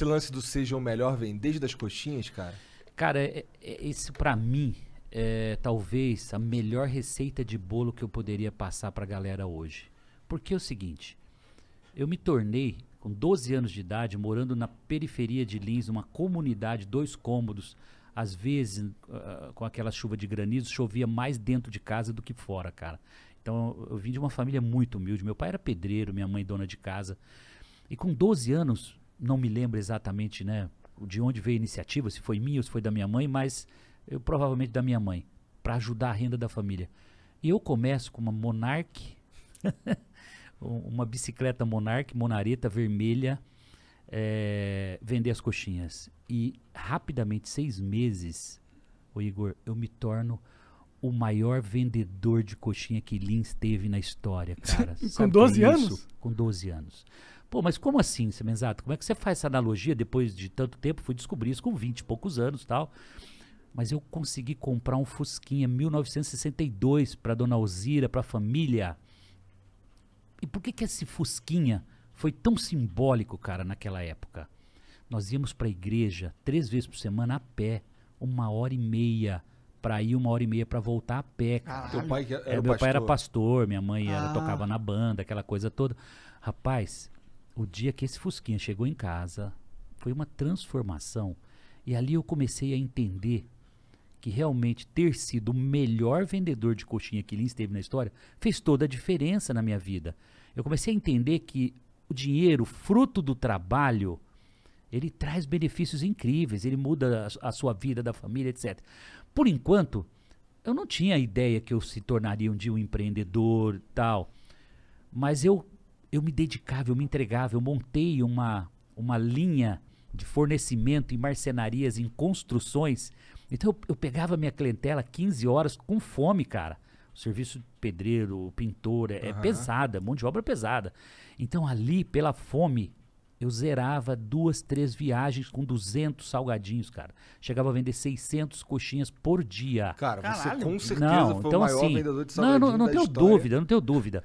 Esse lance do seja o melhor vem desde das coxinhas, cara? Cara, é, é, isso para mim é talvez a melhor receita de bolo que eu poderia passar pra galera hoje. Porque é o seguinte, eu me tornei com 12 anos de idade, morando na periferia de Lins, uma comunidade, dois cômodos, às vezes uh, com aquela chuva de granizo, chovia mais dentro de casa do que fora, cara. Então eu, eu vim de uma família muito humilde. Meu pai era pedreiro, minha mãe dona de casa. E com 12 anos, não me lembro exatamente né, de onde veio a iniciativa, se foi minha ou se foi da minha mãe, mas eu, provavelmente da minha mãe, para ajudar a renda da família. E eu começo com uma Monarch, uma bicicleta Monarch, monareta vermelha, é, vender as coxinhas. E rapidamente, seis meses, o Igor, eu me torno o maior vendedor de coxinha que Lins teve na história, cara. Com 12 é anos? Com 12 anos. Pô, mas como assim, Semenzato? Como é que você faz essa analogia depois de tanto tempo? Fui descobrir isso com 20 e poucos anos tal. Mas eu consegui comprar um Fusquinha 1962 para Dona Alzira, para a família. E por que, que esse Fusquinha foi tão simbólico, cara, naquela época? Nós íamos para a igreja três vezes por semana a pé, uma hora e meia para ir uma hora e meia para voltar a pé. Ah, Teu pai era, era é, meu pai era pastor, minha mãe ah. era, tocava na banda, aquela coisa toda. Rapaz, o dia que esse fusquinha chegou em casa foi uma transformação e ali eu comecei a entender que realmente ter sido o melhor vendedor de coxinha que Lins teve na história fez toda a diferença na minha vida. Eu comecei a entender que o dinheiro, fruto do trabalho, ele traz benefícios incríveis, ele muda a, a sua vida, da família, etc. Por enquanto, eu não tinha ideia que eu se tornaria um dia um empreendedor, tal. Mas eu eu me dedicava, eu me entregava, eu montei uma uma linha de fornecimento em marcenarias, em construções. Então eu, eu pegava minha clientela 15 horas com fome, cara. O serviço de pedreiro, pintor, é, uhum. é pesada, mão de obra pesada. Então ali, pela fome, eu zerava duas, três viagens com 200 salgadinhos, cara. Chegava a vender 600 coxinhas por dia. Cara, Caralho. você com certeza não, foi então, o maior assim, vendedor de salgadinho Não, não, não tenho história. dúvida, não tenho dúvida.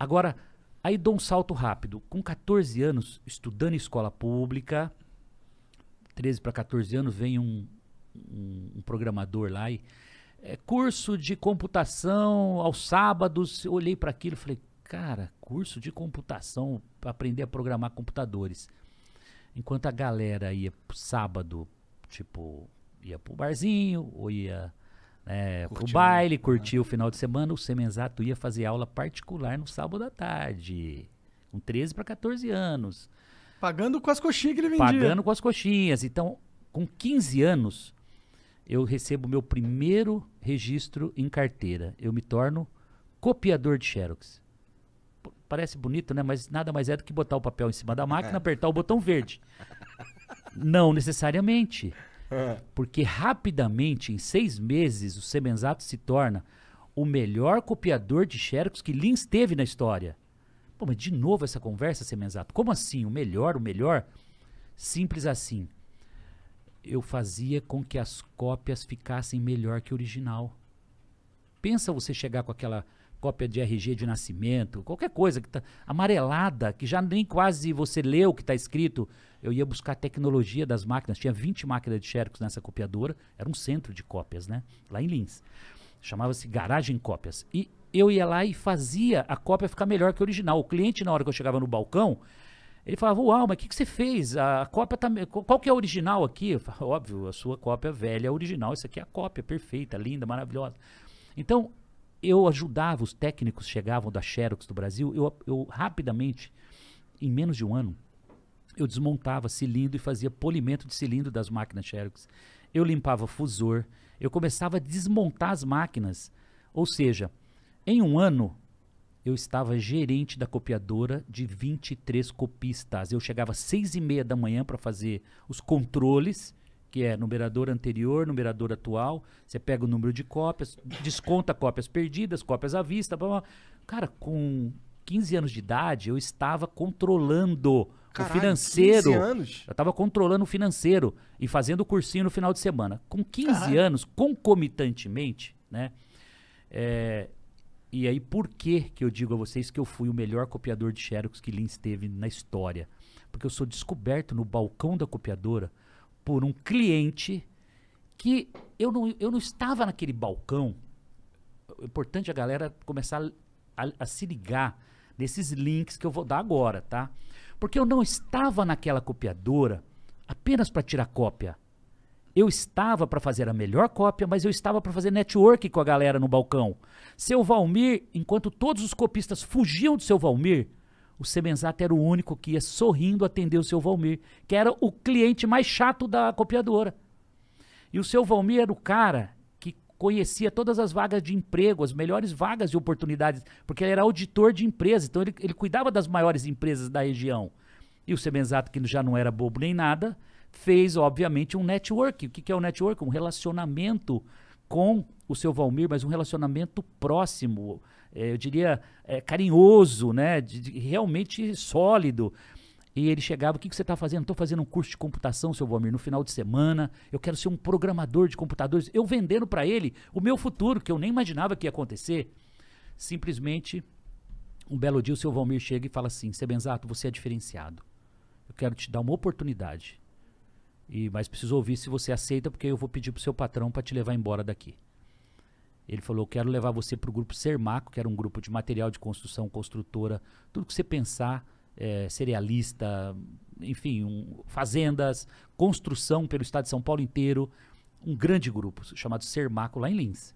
Agora, aí dou um salto rápido. Com 14 anos, estudando em escola pública, 13 para 14 anos, vem um, um, um programador lá e... É, curso de computação aos sábados, eu olhei para aquilo e falei, cara, curso de computação, aprender a programar computadores. Enquanto a galera ia sábado, tipo, ia pro barzinho, ou ia né, pro né? baile, é. curtir o final de semana, o Semenzato ia fazer aula particular no sábado à tarde, com 13 para 14 anos. Pagando com as coxinhas que ele vendia. Pagando com as coxinhas. Então, com 15 anos, eu recebo meu primeiro registro em carteira. Eu me torno copiador de Xerox. Parece bonito, né? Mas nada mais é do que botar o papel em cima da máquina, é. apertar o botão verde. Não necessariamente. É. Porque rapidamente, em seis meses, o Semenzato se torna o melhor copiador de xerox que Lins teve na história. Pô, mas de novo essa conversa, Semenzato. Como assim? O melhor, o melhor? Simples assim. Eu fazia com que as cópias ficassem melhor que o original. Pensa você chegar com aquela cópia de RG de nascimento, qualquer coisa que tá amarelada, que já nem quase você leu o que está escrito. Eu ia buscar a tecnologia das máquinas, tinha 20 máquinas de Xerox nessa copiadora, era um centro de cópias, né? Lá em Lins. Chamava-se Garagem Cópias. E eu ia lá e fazia a cópia ficar melhor que a original. O cliente, na hora que eu chegava no balcão, ele falava, uau, mas o que, que você fez? A cópia tá. Qual que é a original aqui? Eu falava, Óbvio, a sua cópia velha é a original. Isso aqui é a cópia perfeita, linda, maravilhosa. Então, eu ajudava, os técnicos chegavam da Xerox do Brasil, eu, eu rapidamente, em menos de um ano, eu desmontava cilindro e fazia polimento de cilindro das máquinas Xerox. Eu limpava fusor, eu começava a desmontar as máquinas. Ou seja, em um ano, eu estava gerente da copiadora de 23 copistas. Eu chegava às seis e meia da manhã para fazer os controles que é numerador anterior, numerador atual, você pega o número de cópias, desconta cópias perdidas, cópias à vista, blá, blá. Cara, com 15 anos de idade, eu estava controlando Caralho, o financeiro. 15 anos? Eu estava controlando o financeiro e fazendo o cursinho no final de semana. Com 15 Caralho. anos, concomitantemente, né? É, e aí, por que, que eu digo a vocês que eu fui o melhor copiador de Xerox que Lins teve na história? Porque eu sou descoberto no balcão da copiadora por um cliente que eu não, eu não estava naquele balcão. O importante é a galera começar a, a, a se ligar desses links que eu vou dar agora, tá? Porque eu não estava naquela copiadora apenas para tirar cópia. Eu estava para fazer a melhor cópia, mas eu estava para fazer network com a galera no balcão. Seu Valmir, enquanto todos os copistas fugiam de seu Valmir, o Semenzato era o único que ia sorrindo atender o seu Valmir, que era o cliente mais chato da copiadora. E o seu Valmir era o cara que conhecia todas as vagas de emprego, as melhores vagas e oportunidades, porque ele era auditor de empresa, então ele, ele cuidava das maiores empresas da região. E o Semenzato, que já não era bobo nem nada, fez, obviamente, um network. O que, que é o um network? Um relacionamento com o seu Valmir, mas um relacionamento próximo, é, eu diria, é, carinhoso, né? De, de, realmente sólido. E ele chegava, o que, que você está fazendo? Estou fazendo um curso de computação, seu Valmir, no final de semana. Eu quero ser um programador de computadores. Eu vendendo para ele o meu futuro, que eu nem imaginava que ia acontecer. Simplesmente, um belo dia o seu Valmir chega e fala assim, Sebenzato, você é diferenciado. Eu quero te dar uma oportunidade. E, mas preciso ouvir se você aceita, porque eu vou pedir para o seu patrão para te levar embora daqui. Ele falou: quero levar você para o grupo Sermaco, que era um grupo de material de construção, construtora, tudo que você pensar, é, cerealista, enfim, um, fazendas, construção pelo estado de São Paulo inteiro. Um grande grupo chamado Sermaco, lá em Lins.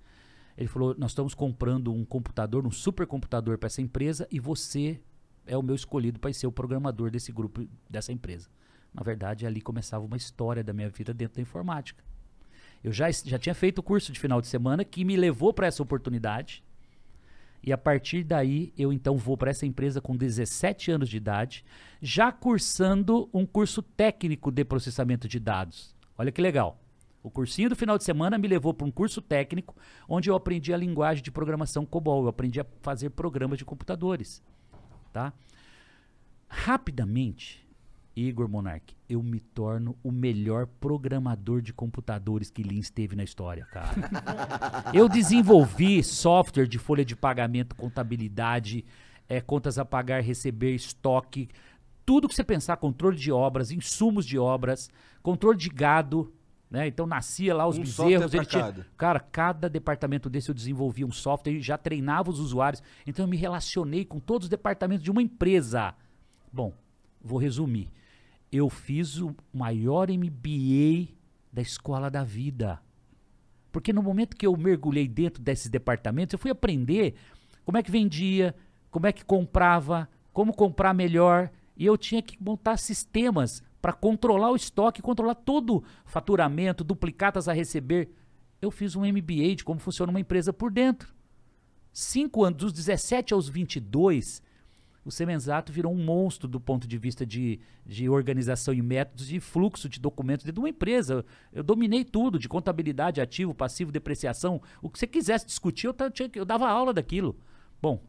Ele falou: nós estamos comprando um computador, um supercomputador para essa empresa e você é o meu escolhido para ser o programador desse grupo, dessa empresa. Na verdade, ali começava uma história da minha vida dentro da informática. Eu já, já tinha feito o curso de final de semana que me levou para essa oportunidade. E a partir daí, eu então vou para essa empresa com 17 anos de idade, já cursando um curso técnico de processamento de dados. Olha que legal. O cursinho do final de semana me levou para um curso técnico, onde eu aprendi a linguagem de programação COBOL, eu aprendi a fazer programas de computadores, tá? Rapidamente, Igor Monark, eu me torno o melhor programador de computadores que Lins teve na história, cara. eu desenvolvi software de folha de pagamento, contabilidade, é, contas a pagar, receber, estoque, tudo que você pensar, controle de obras, insumos de obras, controle de gado, né? Então nascia lá os um bezerros. Ele tinha... Cara, cada departamento desse eu desenvolvia um software e já treinava os usuários. Então eu me relacionei com todos os departamentos de uma empresa. Bom, vou resumir eu fiz o maior MBA da escola da vida. Porque no momento que eu mergulhei dentro desses departamentos, eu fui aprender como é que vendia, como é que comprava, como comprar melhor. E eu tinha que montar sistemas para controlar o estoque, controlar todo o faturamento, duplicatas a receber. Eu fiz um MBA de como funciona uma empresa por dentro. Cinco anos, dos 17 aos 22, o Semenzato virou um monstro do ponto de vista de, de organização e métodos de fluxo de documentos dentro de uma empresa. Eu dominei tudo, de contabilidade, ativo, passivo, depreciação. O que você quisesse discutir, eu, eu dava aula daquilo. Bom,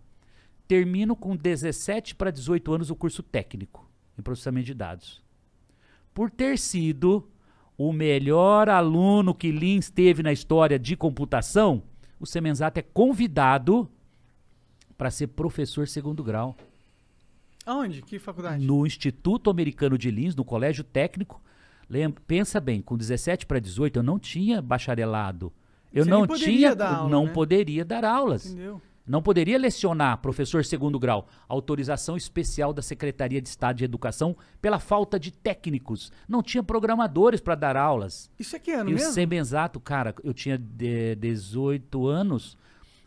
termino com 17 para 18 anos o curso técnico em processamento de dados. Por ter sido o melhor aluno que Lins teve na história de computação, o Semenzato é convidado para ser professor segundo grau. Aonde? Que faculdade? No Instituto Americano de Lins, no Colégio Técnico. Lembra, pensa bem, com 17 para 18 eu não tinha bacharelado. Eu Você não tinha, aula, não né? poderia dar aulas. Entendeu? Não poderia lecionar, professor segundo grau, autorização especial da Secretaria de Estado de Educação pela falta de técnicos. Não tinha programadores para dar aulas. Isso é que ano e mesmo? E o Semenzato, cara, eu tinha eh, de, 18 anos,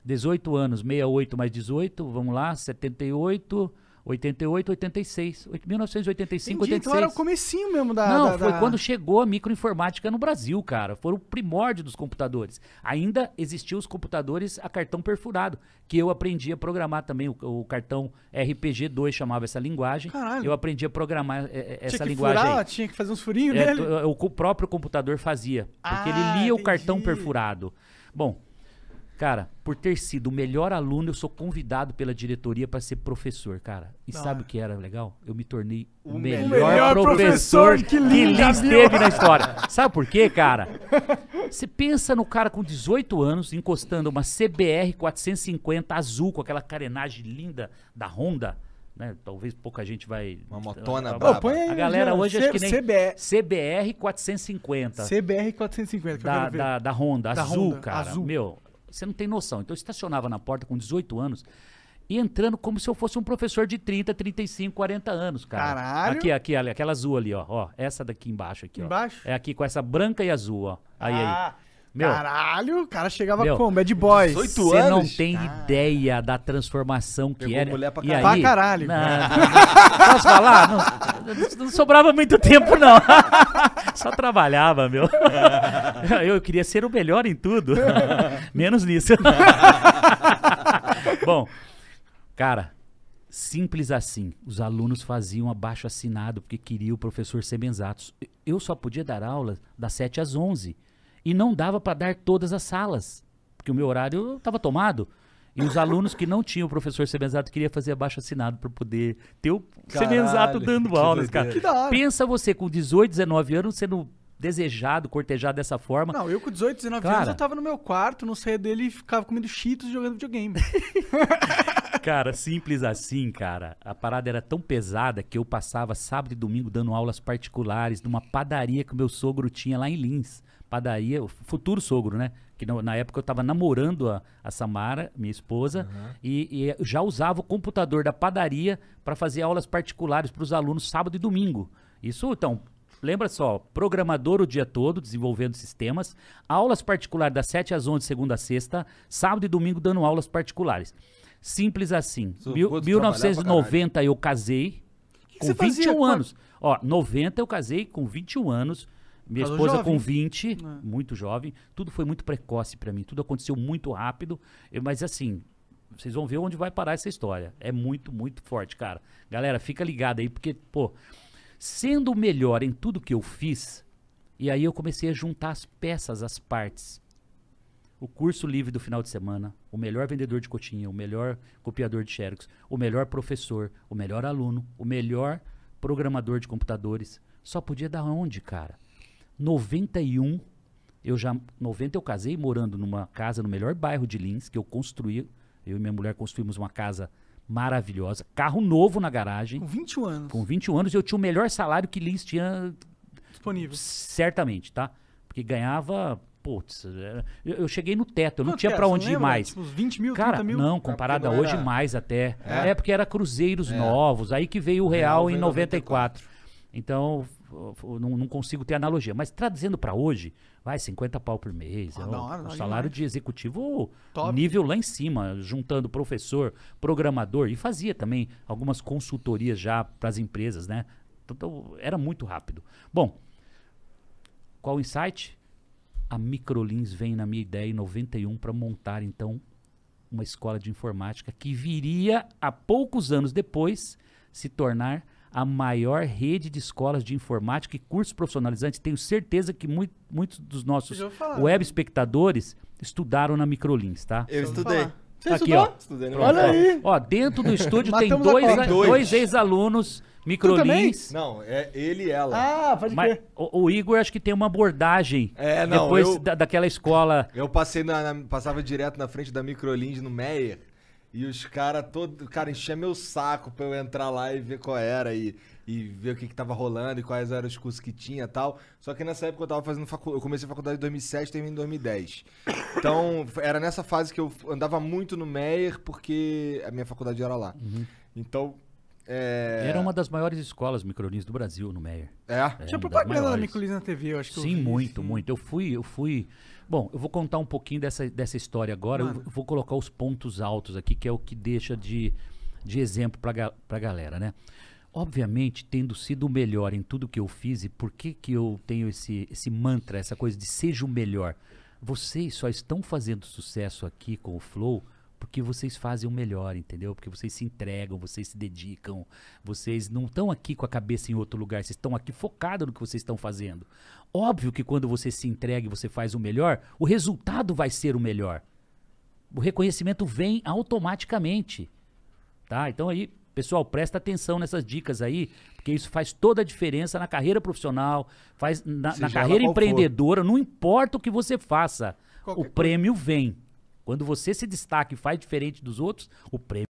18 anos, 68 mais 18, vamos lá, 78, 88, 86, 1985, Entendi, 86. Então era o comecinho mesmo da... Não, da, foi da... quando chegou a microinformática no Brasil, cara. Foram o primórdio dos computadores. Ainda existiam os computadores a cartão perfurado, que eu aprendi a programar também. O, o cartão RPG2 chamava essa linguagem. Caralho. Eu aprendi a programar é, é essa tinha que linguagem. Furar, tinha que fazer uns furinhos é, nele? O, o, próprio computador fazia, porque ah, ele lia entendi. o cartão perfurado. Bom... Cara, por ter sido o melhor aluno, eu sou convidado pela diretoria para ser professor, cara. E sabe é. o que era legal? Eu me tornei o, melhor, melhor, professor, professor que Lilis teve na história. Sabe por quê, cara? Você pensa no cara com 18 anos encostando uma CBR 450 azul com aquela carenagem linda da Honda. Né? Talvez pouca gente vai. Uma ah, motona ah, brava. A né? galera hoje C acho que nem. CBR, CBR 450. CBR 450, da, Da, da Honda, da azul, Honda, cara. Azul. Meu, você não tem noção. Então eu estacionava na porta com 18 anos e entrando como se eu fosse um professor de 30, 35, 40 anos, cara. Caralho. Aqui, aqui, ali, aquela azul ali, ó. ó. Essa daqui embaixo aqui, ó. Embaixo? É aqui com essa branca e azul, ó. Aí, ah. aí. Meu, Caralho, o cara chegava meu, como? Bad boy. 18 Você não tem ideia da transformação que Pegou era. Mulher pra, e caralho. aí, pra caralho. Na, posso falar? Não, não, sobrava muito tempo, não. Só trabalhava, meu. É. Eu queria ser o melhor em tudo. Menos nisso. Bom, cara, simples assim. Os alunos faziam abaixo assinado porque queria o professor ser benzatos. Eu só podia dar aula das 7 às 11 e não dava para dar todas as salas, porque o meu horário estava tomado. E os alunos que não tinham o professor Semenzato queria fazer abaixo assinado para poder ter o Semenzato dando aulas, cara. Que da hora. Pensa você com 18, 19 anos sendo desejado, cortejado dessa forma. Não, eu com 18, 19 cara, anos eu tava no meu quarto, não saía dele e ficava comendo cheetos jogando videogame. Cara, simples assim, cara. A parada era tão pesada que eu passava sábado e domingo dando aulas particulares numa padaria que o meu sogro tinha lá em Lins. Padaria, o futuro sogro, né? Que na época eu tava namorando a, a Samara, minha esposa, uhum. e, e, já usava o computador da padaria para fazer aulas particulares para os alunos sábado e domingo. Isso, então, lembra só, programador o dia todo, desenvolvendo sistemas, aulas particulares das 7 às 11, segunda a sexta, sábado e domingo dando aulas particulares. Simples assim. Mil, 1990 eu casei com 21 fazia? anos. Ó, 90 eu casei com 21 anos. Minha Falou esposa jovem. com 20, é. muito jovem. Tudo foi muito precoce para mim. Tudo aconteceu muito rápido. mas assim, vocês vão ver onde vai parar essa história. É muito, muito forte, cara. Galera, fica ligado aí, porque, pô, sendo melhor em tudo que eu fiz, e aí eu comecei a juntar as peças, as partes o curso livre do final de semana, o melhor vendedor de cotinha, o melhor copiador de xerox, o melhor professor, o melhor aluno, o melhor programador de computadores. Só podia dar onde, cara? 91, eu já 90 eu casei morando numa casa no melhor bairro de Lins que eu construí, eu e minha mulher construímos uma casa maravilhosa, carro novo na garagem. Com 21 anos. Com 21 anos eu tinha o melhor salário que Lins tinha disponível. Certamente, tá? Porque ganhava putz, é, eu, eu, cheguei no teto, eu não, não tinha para onde ir mais. Tipo, 20 mil, Cara, mil? não, comparado a hoje, era... mais até. É? é, porque era cruzeiros é. novos, aí que veio o é, real, real em 94. 94. Então, não, não, consigo ter analogia. Mas trazendo tá para hoje, vai 50 pau por mês. Ah, é não, o, não, salário de executivo Top. nível lá em cima, juntando professor, programador. E fazia também algumas consultorias já para as empresas, né? Então, então, era muito rápido. Bom, qual o insight? a Microlins vem na minha ideia em 91 para montar então uma escola de informática que viria a poucos anos depois se tornar a maior rede de escolas de informática e cursos profissionalizantes. Tenho certeza que muito, muitos dos nossos web espectadores estudaram na Microlins, tá? Eu estudei. Você tá aqui, estudou? Ó. Estudei Olha aí. Ó, dentro do estúdio tem dois, dois. dois ex-alunos Microlins. Não, é ele e ela. Ah, pode Mas, O, o, Igor acho que tem uma abordagem. É, não, depois eu, da, daquela escola. Eu passei na, na, passava direto na frente da Microlins no Meyer. E os caras todo, cara, enchia meu saco pra eu entrar lá e ver qual era e, e ver o que, que tava rolando e quais eram os cursos que tinha e tal. Só que nessa época eu tava fazendo eu comecei a faculdade em 2007, e terminei em 2010. Então, era nessa fase que eu andava muito no Meyer porque a minha faculdade era lá. Uhum. Então, é... Era uma das maiores escolas microlins do Brasil, no Meyer. É? é Tinha propaganda da microlins na TV, eu acho que Sim, vi, muito, sim. muito. Eu fui, eu fui... Bom, eu vou contar um pouquinho dessa, dessa história agora. Mano. Eu vou colocar os pontos altos aqui, que é o que deixa de, de exemplo pra, ga, pra galera, né? Obviamente, tendo sido o melhor em tudo que eu fiz, e por que que eu tenho esse, esse mantra, essa coisa de seja o melhor? Vocês só estão fazendo sucesso aqui com o Flow porque vocês fazem o melhor, entendeu? Porque vocês se entregam, vocês se dedicam, vocês não estão aqui com a cabeça em outro lugar, vocês estão aqui focados no que vocês estão fazendo. Óbvio que quando você se entrega e você faz o melhor, o resultado vai ser o melhor. O reconhecimento vem automaticamente. Tá? Então aí, pessoal, presta atenção nessas dicas aí, porque isso faz toda a diferença na carreira profissional, faz na, na carreira empreendedora, for. não importa o que você faça, Qualquer o prêmio coisa. vem. Quando você se destaca e faz diferente dos outros, o prêmio